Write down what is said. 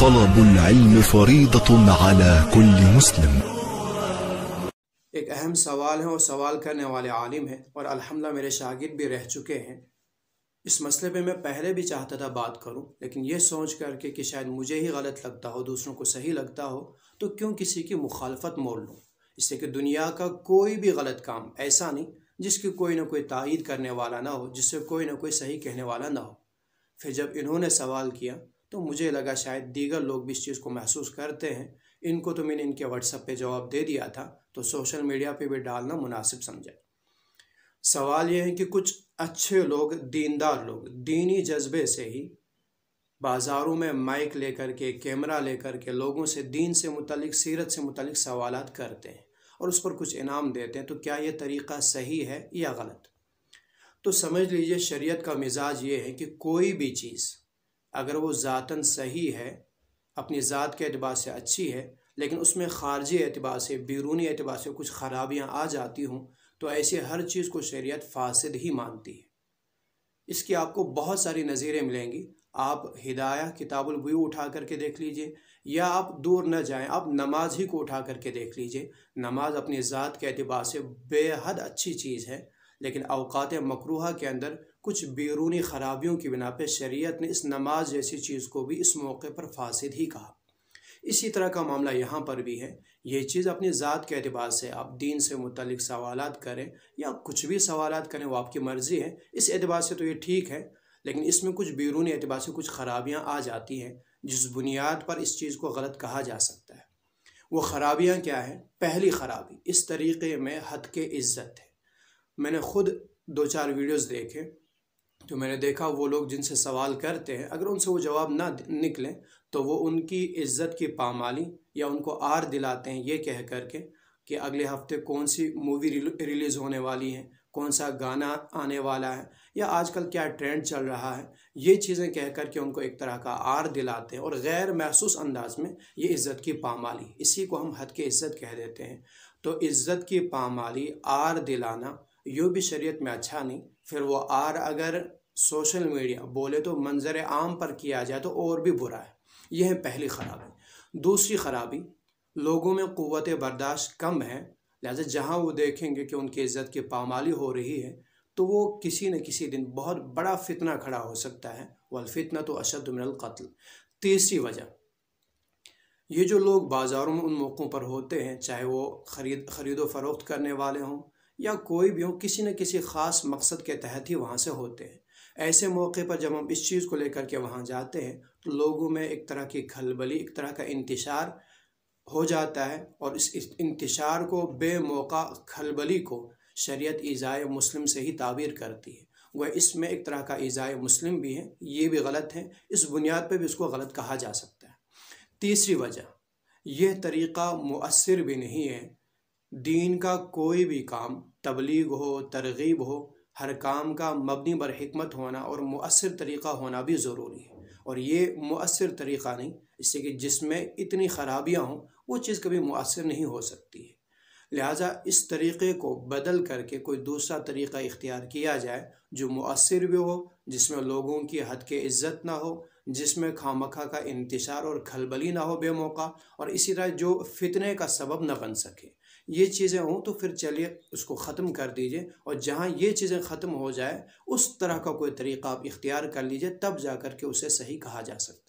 طلب العلم فريضة على كل مسلم एक अहम सवाल है और सवाल करने वाले आलिम हैं और अल्हम्दुलिल्लाह मेरे शागिद भी रह चुके हैं इस मसले पे मैं पहले भी चाहता था बात करूं लेकिन ये सोच करके कि शायद मुझे ही गलत लगता हो दूसरों को सही लगता हो तो क्यों किसी की मुखालफत मोड़ लूँ इससे कि दुनिया का कोई भी गलत काम ऐसा नहीं जिसकी कोई ना कोई तायद करने वाला ना हो जिससे कोई ना कोई सही कहने वाला ना हो फिर जब इन्होंने सवाल किया तो मुझे लगा शायद दीगर लोग भी इस चीज़ को महसूस करते हैं इनको तो मैंने इनके व्हाट्सएप पे जवाब दे दिया था तो सोशल मीडिया पे भी डालना मुनासिब समझा सवाल यह है कि कुछ अच्छे लोग दीनदार लोग दीनी जज्बे से ही बाज़ारों में माइक लेकर के कैमरा लेकर के लोगों से दीन से मुतलिक सीरत से मुतलिक सवाल करते हैं और उस पर कुछ इनाम देते हैं तो क्या ये तरीक़ा सही है या गलत तो समझ लीजिए शरीयत का मिजाज ये है कि कोई भी चीज़ अगर वो ज़ातन सही है अपनी ज़ात के अतबार से अच्छी है लेकिन उसमें खारजी एतबार से बैरूनी एतबार से कुछ ख़राबियाँ आ जाती हों तो ऐसे हर चीज़ को शरीयत फासद ही मानती है इसकी आपको बहुत सारी नज़ीरें मिलेंगी आप हिदाया किताबुलव्यू उठा करके देख लीजिए या आप दूर न जाएं आप नमाज ही को उठा करके देख लीजिए नमाज अपनी ज़ात के अतबार से बेहद अच्छी चीज़ है लेकिन अवकात मकरूह के अंदर कुछ बैरूनी खराबियों की बिना पर शरीयत ने इस नमाज जैसी चीज़ को भी इस मौके पर फासिद ही कहा इसी तरह का मामला यहाँ पर भी है ये चीज़ अपनी ज़ात के अतबार से आप दीन से मुतलिक सवाल करें या कुछ भी सवाल करें वो आपकी मर्ज़ी है इस एतबार से तो ये ठीक है लेकिन इसमें कुछ बैरूनी एतबार से कुछ खराबियाँ आ जाती हैं जिस बुनियाद पर इस चीज़ को गलत कहा जा सकता है वो खराबियाँ क्या हैं पहली खराबी इस तरीक़े में हद के इज़्ज़त है मैंने खुद दो चार वीडियोज़ देखे जो मैंने देखा वो लोग जिनसे सवाल करते हैं अगर उनसे वो जवाब ना निकलें तो वो उनकी इज्जत की पामाली या उनको आर दिलाते हैं ये कह कर के कि अगले हफ्ते कौन सी मूवी रिलीज़ होने वाली है कौन सा गाना आने वाला है या आजकल क्या ट्रेंड चल रहा है ये चीज़ें कह कर के उनको एक तरह का आर दिलाते हैं और गैर महसूस अंदाज में ये इज़्ज़त की पामाली इसी को हम हद के इज़्ज़त कह देते हैं तो इज़्ज़त की पामाली आर दिलाना यूँ भी शरीयत में अच्छा नहीं फिर वो आर अगर सोशल मीडिया बोले तो मंजर आम पर किया जाए तो और भी बुरा है यह है पहली खराबी दूसरी खराबी लोगों में क़वत बर्दाश्त कम है लिहाजा जहाँ वो देखेंगे कि उनकी इज़्ज़त की पामाली हो रही है तो वो किसी न किसी दिन बहुत बड़ा फितना खड़ा हो सकता है वालफितना तो अशद मिनल तीसरी वजह ये जो लोग बाज़ारों में उन मौक़ों पर होते हैं चाहे वो ख़रीद ख़रीदो फरोख्त करने वाले हों या कोई भी हो किसी न किसी ख़ास मकसद के तहत ही वहाँ से होते हैं ऐसे मौके पर जब हम इस चीज़ को लेकर के वहाँ जाते हैं तो लोगों में एक तरह की खलबली एक तरह का इंतशार हो जाता है और इस इंतशार को बेमौका खलबली को शरीयत ईज़ाए मुस्लिम से ही ताबीर करती है वह इसमें एक तरह का ईज़ाए मुस्लिम भी है ये भी गलत है इस बुनियाद पर भी इसको गलत कहा जा सकता है तीसरी वजह यह तरीक़ा मौसर भी नहीं है दीन का कोई भी काम तबलीग हो तरगीब हो हर काम का मबनी बर हमत होना और मौसर तरीक़ा होना भी ज़रूरी है और ये मौसर तरीक़ा नहीं इससे कि जिसमें इतनी ख़राबियाँ हों वो चीज़ कभी मौसर नहीं हो सकती है लिहाजा इस तरीक़े को बदल करके कोई दूसरा तरीक़ा इख्तियार किया जाए जो मौसर भी हो जिसमें लोगों की हद के इज़्ज़त ना हो जिसमें खामखा का इंतशार और खलबली ना हो बेमौका और इसी तरह जो फितने का सबब ना बन सके ये चीज़ें हों तो फिर चलिए उसको ख़त्म कर दीजिए और जहाँ ये चीज़ें ख़त्म हो जाए उस तरह का कोई तरीक़ा आप इख्तियार कर लीजिए तब जा कर के उसे सही कहा जा सकता